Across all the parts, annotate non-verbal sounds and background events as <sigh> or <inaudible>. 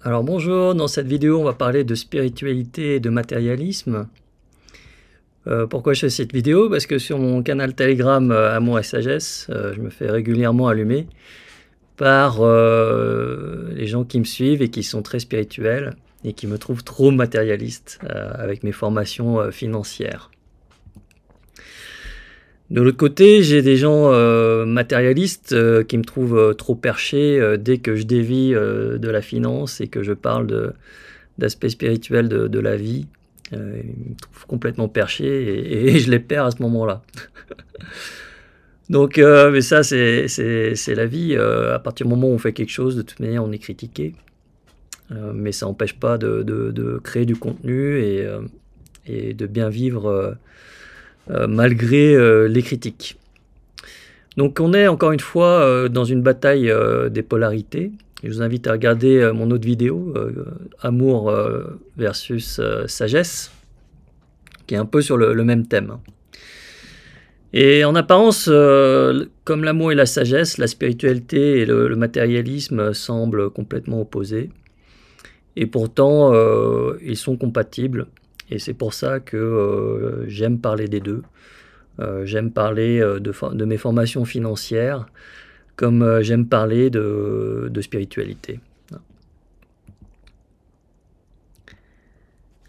Alors bonjour, dans cette vidéo on va parler de spiritualité et de matérialisme. Euh, pourquoi je fais cette vidéo Parce que sur mon canal Telegram euh, Amour et Sagesse, euh, je me fais régulièrement allumer par les gens qui me suivent et qui sont très spirituels et qui me trouvent trop matérialiste avec mes formations financières. De l'autre côté, j'ai des gens euh, matérialistes euh, qui me trouvent euh, trop perché dès que je dévie de la finance et que je parle d'aspects spirituels de, la vie. ils me trouvent complètement perché et, je les perds à ce moment-là. Donc, mais ça, c'est la vie. à partir du moment où on fait quelque chose, de toute manière, on est critiqué. mais ça n'empêche pas de, de, de, créer du contenu et, et de bien vivre euh, malgré euh, les critiques. Donc on est encore une fois euh, dans une bataille des polarités. Je vous invite à regarder mon autre vidéo, Amour versus Sagesse, qui est un peu sur le, même thème. Et en apparence, comme l'amour et la sagesse, la spiritualité et le matérialisme semblent complètement opposés. Et pourtant, ils sont compatibles. Et c'est pour ça que euh, j'aime parler des deux. Euh, j'aime parler euh, de, mes formations financières comme j'aime parler de, spiritualité.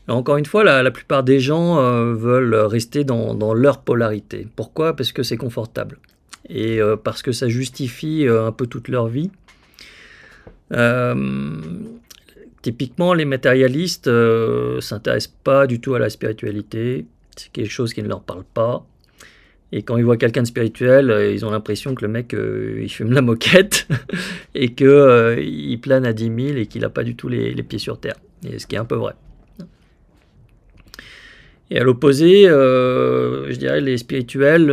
Encore une fois, la, plupart des gens veulent rester dans, leur polarité. Pourquoi Parce que c'est confortable. Et parce que ça justifie un peu toute leur vie. Typiquement, les matérialistes ne euh, s'intéressent pas du tout à la spiritualité. C'est quelque chose qui ne leur parle pas. Et quand ils voient quelqu'un de spirituel, euh, ils ont l'impression que le mec, euh, il fume la moquette <laughs> et qu'il il plane à 10 000 et qu'il n'a pas du tout les, les, pieds sur terre. Et ce qui est un peu vrai. Et à l'opposé, je dirais les spirituels,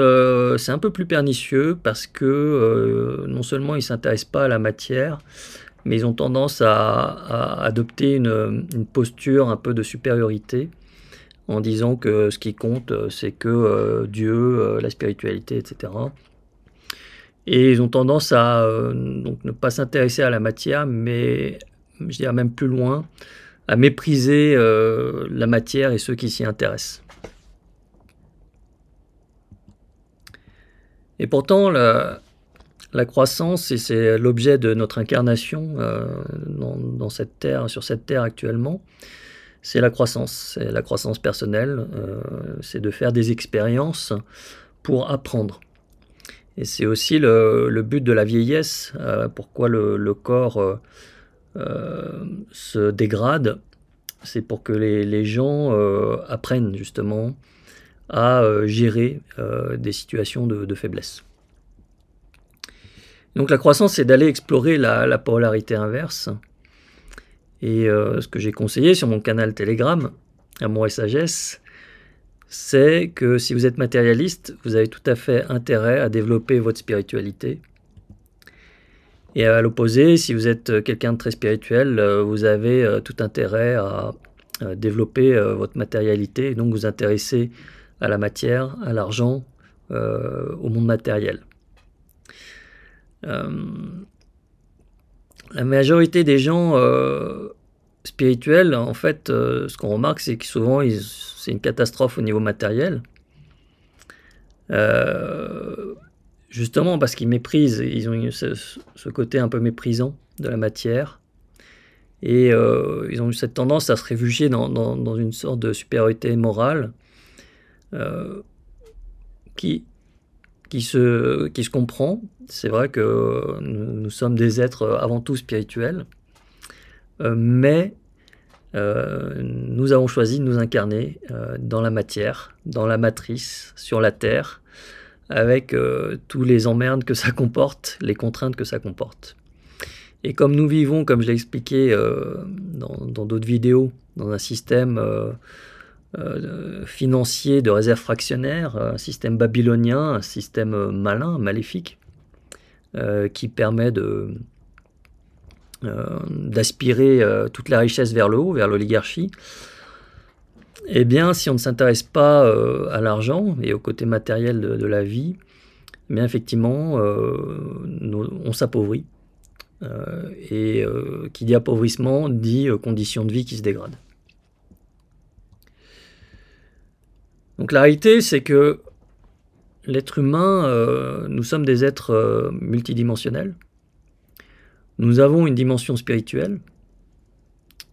c'est un peu plus pernicieux parce que non seulement ils ne s'intéressent pas à la matière, mais ils ont tendance à, adopter une, posture un peu de supériorité en disant que ce qui compte, euh, c'est que euh, Dieu, euh, la spiritualité, etc. Et ils ont tendance à ne pas s'intéresser à la matière, mais je dirais même plus loin, à mépriser la matière et ceux qui s'y intéressent. Et pourtant, la croissance, et c'est l'objet de notre incarnation euh, dans, cette terre, sur cette terre actuellement, c'est la croissance, c'est la croissance personnelle, euh, c'est de faire des expériences pour apprendre. Et c'est aussi le, but de la vieillesse, euh, pourquoi le, corps se dégrade, c'est pour que les, gens apprennent justement à gérer des situations de faiblesse. Donc la croissance, c'est d'aller explorer la, polarité inverse. Et euh, ce que j'ai conseillé sur mon canal Telegram, Amour et Sagesse, c'est que si vous êtes matérialiste, vous avez tout à fait intérêt à développer votre spiritualité. Et à l'opposé, si vous êtes quelqu'un de très spirituel, euh, vous avez euh, tout intérêt à développer votre matérialité, et donc vous intéresser à la matière, à l'argent, au monde matériel. Euh, la majorité des gens euh, spirituels, en fait, euh, ce qu'on remarque, c'est que souvent, c'est une catastrophe au niveau matériel. justement parce qu'ils méprisent, ils ont ce, ce, côté un peu méprisant de la matière. Et ils ont eu cette tendance à se réfugier dans, une sorte de supériorité morale qui, qui se, qui se comprend. C'est vrai que nous, sommes des êtres avant tout spirituels, euh, mais euh, nous avons choisi de nous incarner euh, dans la matière, dans la matrice, sur la Terre, avec tous les emmerdes que ça comporte, les contraintes que ça comporte. Et comme nous vivons, comme je l'ai expliqué dans d'autres vidéos, dans un système euh, financier de réserve fractionnaire, un système babylonien, un système euh, malin, maléfique, euh, qui permet de d'aspirer toute la richesse vers le haut, vers l'oligarchie. Eh bien, si on ne s'intéresse pas à l'argent et au côté matériel de, la vie, eh bien effectivement, on s'appauvrit. et qui dit appauvrissement dit conditions de vie qui se dégradent. Donc la réalité, c'est que l'être humain, euh, nous sommes des êtres euh, multidimensionnels. Nous avons une dimension spirituelle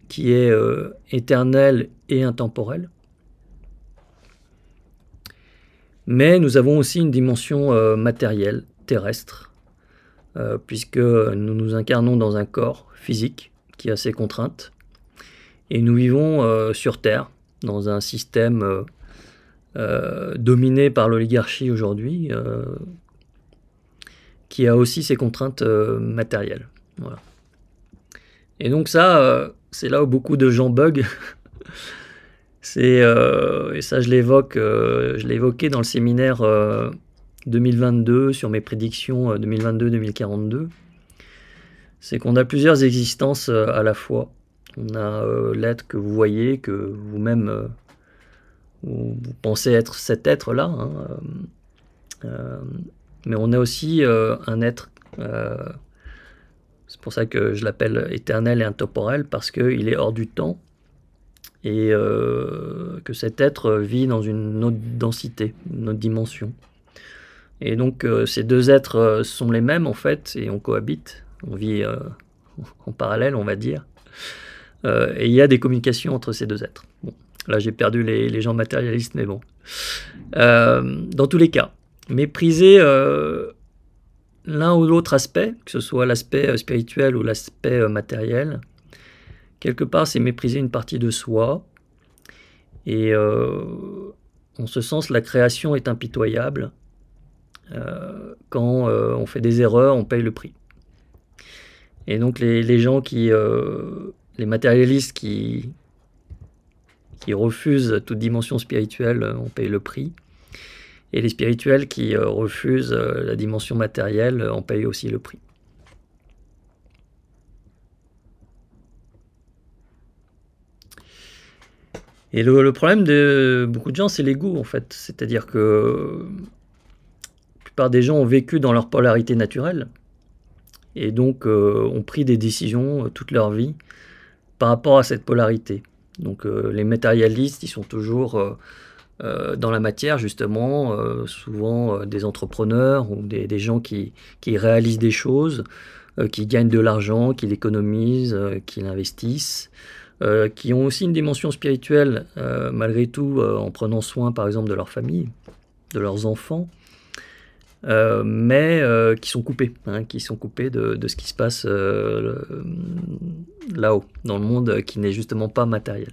qui est euh, éternelle et intemporelle. Mais nous avons aussi une dimension matérielle, terrestre, puisque nous nous incarnons dans un corps physique qui a ses contraintes. Et nous vivons sur Terre, dans un système euh, dominé par l'oligarchie aujourd'hui, euh, qui a aussi ses contraintes euh, matérielles. Et donc ça, c'est là où beaucoup de gens bug. <laughs> c'est, et ça, je l'évoque, je l'ai dans le séminaire 2022 sur mes prédictions 2022-2042 c'est qu'on a plusieurs existences à la fois. On a l'être que vous voyez, que vous-même vous pensez être cet être-là. Hein, euh, euh, mais on est aussi euh, un être, c'est pour ça que je l'appelle éternel et intemporel, parce qu'il est hors du temps et que cet être vit dans une autre densité, une autre dimension. Et donc ces deux êtres sont les mêmes en fait, et on cohabite, on vit en parallèle, on va dire. et il y a des communications entre ces deux êtres. Bon. Là, j'ai perdu les, gens matérialistes, mais bon. Euh, dans tous les cas, mépriser euh, l'un ou l'autre aspect, que ce soit l'aspect euh, spirituel ou l'aspect matériel, quelque part, c'est mépriser une partie de soi. Et en ce sens, la création est impitoyable. quand on fait des erreurs, on paye le prix. Et donc les, gens qui, les matérialistes qui, qui refusent toute dimension spirituelle euh, on paye le prix. Et les spirituels qui euh, refusent euh, la dimension matérielle on paye aussi le prix. Et le, problème de beaucoup de gens, c'est l'ego, en fait. C'est-à-dire que la plupart des gens ont vécu dans leur polarité naturelle et donc ont pris des décisions toute leur vie par rapport à cette polarité. Donc euh, les matérialistes, ils sont toujours euh, euh, dans la matière, justement, souvent des entrepreneurs ou des, gens qui, réalisent des choses, qui gagnent de l'argent, qui l'économisent, qui l'investissent. qui ont aussi une dimension spirituelle, malgré tout, en prenant soin, par exemple, de leur famille, de leurs enfants, euh, mais euh, qui sont coupés, hein, qui sont coupés de, ce qui se passe euh, là-haut, dans le monde qui n'est justement pas matériel.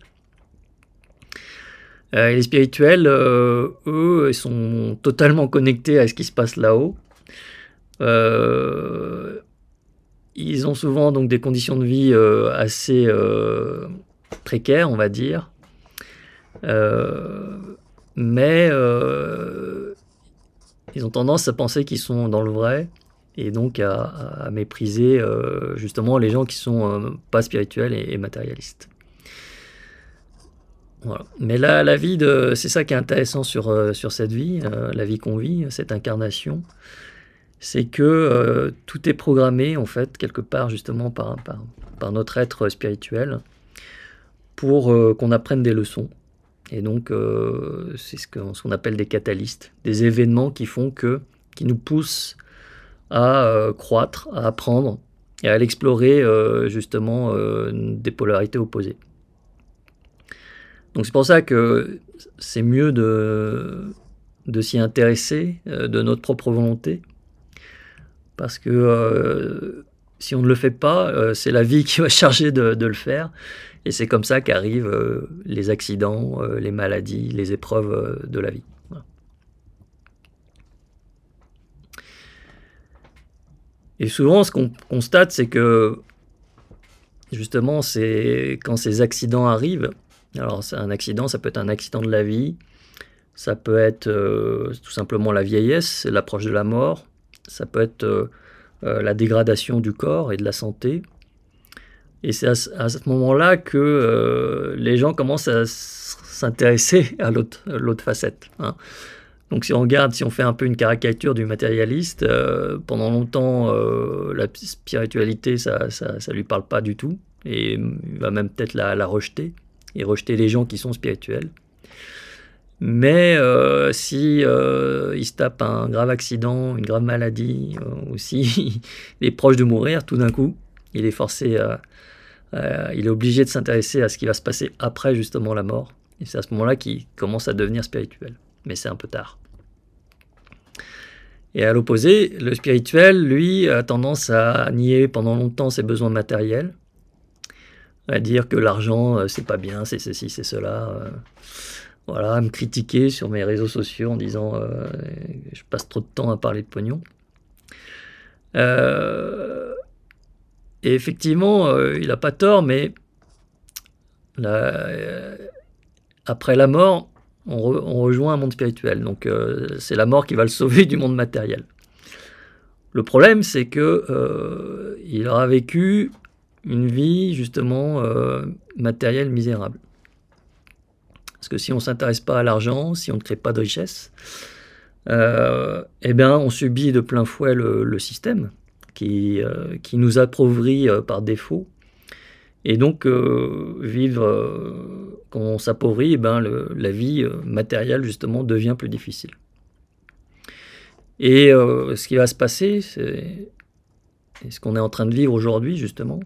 les spirituels, eux, sont totalement connectés à ce qui se passe là-haut. ils ont souvent donc des conditions de vie assez précaires, on va dire. mais ils ont tendance à penser qu'ils sont dans le vrai et donc à, mépriser euh, justement les gens qui sont euh, pas spirituels et, matérialistes. Mais là, la vie de, c'est ça qui est intéressant sur, euh, sur cette vie, la vie qu'on vit, cette incarnation, c'est que tout est programmé en fait quelque part justement par, par notre être spirituel pour qu'on apprenne des leçons et donc, euh, c'est ce qu'on appelle des catalystes, des événements qui font que, qui nous poussent à euh, croître, à apprendre et à explorer euh, justement des polarités opposées. Donc c'est pour ça que c'est mieux de, de s'y intéresser de notre propre volonté, parce que si on ne le fait pas, euh, c'est la vie qui va <laughs> charger de, le faire. Et c'est comme ça qu'arrivent euh, les accidents, euh, les maladies, les épreuves de la vie. Et souvent, ce qu'on constate, c'est que justement, c'est quand ces accidents arrivent. Alors, c'est un accident, ça peut être un accident de la vie, ça peut être tout simplement la vieillesse, l'approche de la mort, ça peut être euh, la dégradation du corps et de la santé. Et c'est à, ce moment-là que euh, les gens commencent à s'intéresser <laughs> à l'autre euh, facette. Hein. Donc si on regarde, si on fait un peu une caricature du matérialiste, pendant longtemps, la spiritualité, ça ne lui parle pas du tout. Et mm, il va même peut-être la, la rejeter et rejeter les gens qui sont spirituels. Mais s'il euh, si euh, il se tape un grave accident, une grave maladie, euh, ou si <laughs> est proche de mourir tout d'un coup, il est forcé, il est obligé de s'intéresser à ce qui va se passer après justement la mort. Et c'est à ce moment-là qu'il commence à devenir spirituel. Mais c'est un peu tard. Et à l'opposé, le spirituel, lui, a tendance à nier pendant longtemps ses besoins matériels, à dire que l'argent, c'est pas bien, c'est ceci, c'est cela voilà, à me critiquer sur mes réseaux sociaux en disant euh, je passe trop de temps à parler de pognon. Euh, et effectivement, euh, il n'a pas tort, mais euh, après la mort, on, on, rejoint un monde spirituel. Donc c'est la mort qui va le sauver du monde matériel. Le problème, c'est que il aura vécu une vie justement matérielle misérable. Parce que si on ne s'intéresse pas à l'argent, si on ne crée pas de richesse, euh, eh bien, on subit de plein fouet le, système qui, euh, qui nous appauvrit euh, par défaut. Et donc, vivre, quand on s'appauvrit, eh ben, la vie matérielle, justement, devient plus difficile. Et ce qui va se passer, c'est ce qu'on est en train de vivre aujourd'hui, justement,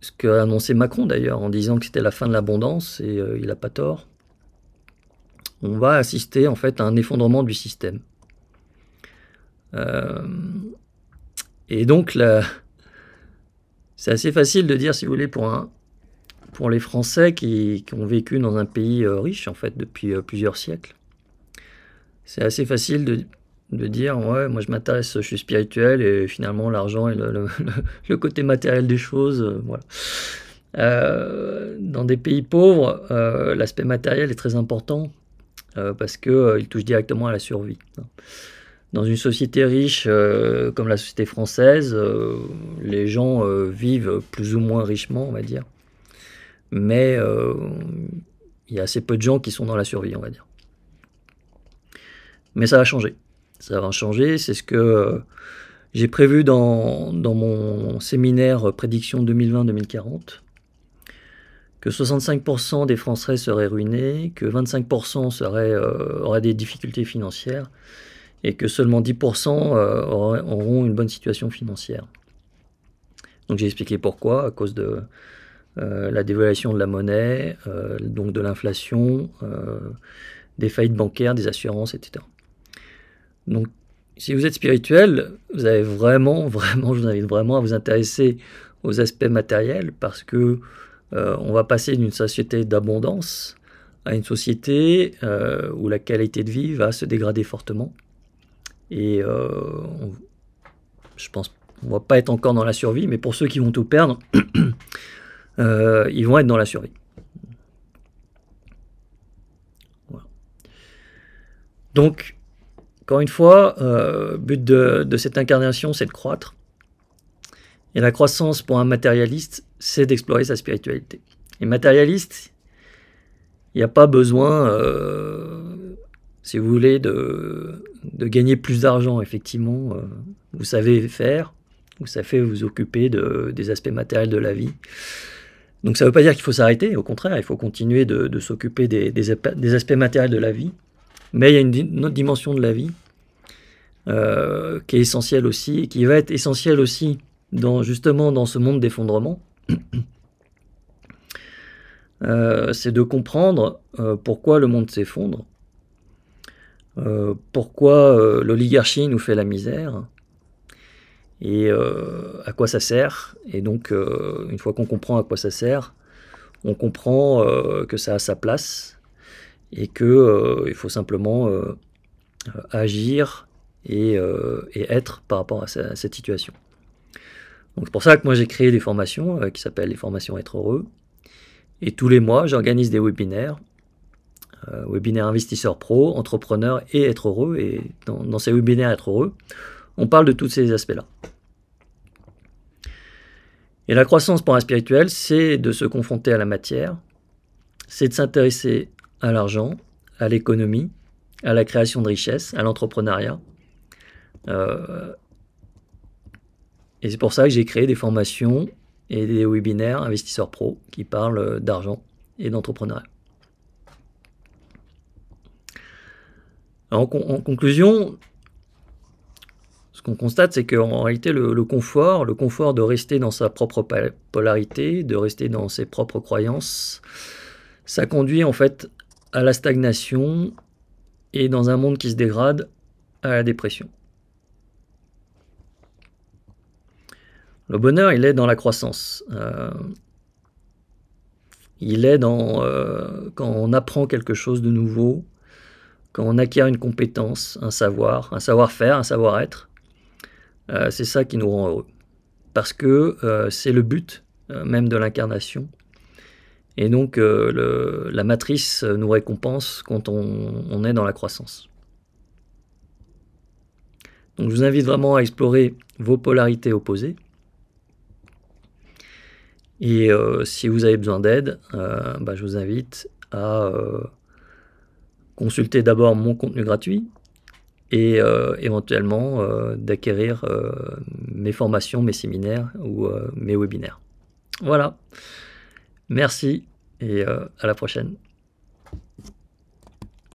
ce qu'a annoncé Macron d'ailleurs en disant que c'était la fin de l'abondance et euh, il n'a pas tort. On va assister en fait à un effondrement du système. Euh, et donc là, <laughs> c'est assez facile de dire, si vous voulez, pour pour les Français qui ont vécu dans un pays euh, riche en fait depuis plusieurs siècles, c'est assez facile de, de dire ouais moi je m'intéresse je suis spirituel et finalement l'argent et le, côté matériel des choses euh, voilà euh, dans des pays pauvres euh, l'aspect matériel est très important parce que il touche directement à la survie hein. dans une société riche comme la société française les gens vivent plus ou moins richement on va dire mais il y a assez peu de gens qui sont dans la survie on va dire mais ça a changé ça va changer. C'est ce que euh, j'ai prévu dans, mon séminaire Prédiction 2020-2040 que 65% des Français seraient ruinés, que 25% euh, auraient des difficultés financières et que seulement 10% euh, auront une bonne situation financière. Donc j'ai expliqué pourquoi, à cause de la dévaluation de la monnaie, donc de l'inflation, des faillites bancaires, des assurances, etc. Donc, si vous êtes spirituel, vous avez vraiment, <laughs> vraiment, je vous invite vraiment à vous intéresser aux aspects matériels parce que euh, on va passer d'une société d'abondance à une société euh, où la qualité de vie va se dégrader fortement. Et euh, je pense ne va pas être encore dans la survie, mais pour ceux qui vont tout perdre, <coughs> ils vont être dans la survie. Voilà. Donc, encore une fois, euh, but de, cette incarnation, c'est de croître. Et la croissance pour un matérialiste, c'est d'explorer sa spiritualité. Et matérialiste, il n'y a pas besoin, euh, si vous voulez, de, de gagner plus d'argent, effectivement. Euh, vous savez faire, vous savez vous occuper de, des aspects matériels de la vie. Donc ça ne veut pas dire qu'il faut s'arrêter, au contraire, il faut continuer de, s'occuper des, des aspects matériels de la vie. Mais il y a une, autre dimension de la vie euh, qui est essentielle aussi, et qui va être essentielle aussi dans, justement dans ce monde d'effondrement. <clears throat> Euh, c'est de comprendre euh, pourquoi le monde s'effondre, pourquoi l'oligarchie nous fait la misère, et à quoi ça sert. Et donc, une fois qu'on comprend à quoi ça sert, on comprend que ça a sa place, et que euh, il faut simplement euh, euh, agir et, être par rapport à, cette situation. Donc c'est pour ça que moi j'ai créé des formations qui s'appellent les formations être heureux. Et tous les mois, j'organise des webinaires, webinaires investisseurs pro, entrepreneurs et être heureux. Et dans, dans ces webinaires être heureux, on parle de tous ces aspects-là. Et la croissance pour un spirituel, c'est de se confronter à la matière, c'est de s'intéresser à l'argent, à l'économie, à la création de richesses, à l'entrepreneuriat. Euh, et c'est pour ça que j'ai créé des formations et des webinaires investisseurs pro qui parlent d'argent et d'entrepreneuriat. En, en, conclusion, ce qu'on constate, c'est qu'en réalité, le, le, confort, le confort de rester dans sa propre polarité, de rester dans ses propres croyances, ça conduit en fait à la stagnation et dans un monde qui se dégrade, à la dépression. Le bonheur, il est dans la croissance. Euh, il est dans euh, quand on apprend quelque chose de nouveau, quand on acquiert une compétence, un savoir, un savoir-faire, un savoir-être. Euh, c'est ça qui nous rend heureux. Parce que c'est le but même de l'incarnation, et donc, euh, la matrice nous récompense quand on, est dans la croissance. Donc, je vous invite vraiment à explorer vos polarités opposées. Et euh, si vous avez besoin d'aide, euh, bah, je vous invite à consulter d'abord mon contenu gratuit et éventuellement d'acquérir mes formations, mes séminaires ou mes webinaires. Voilà. Merci et euh, à la prochaine.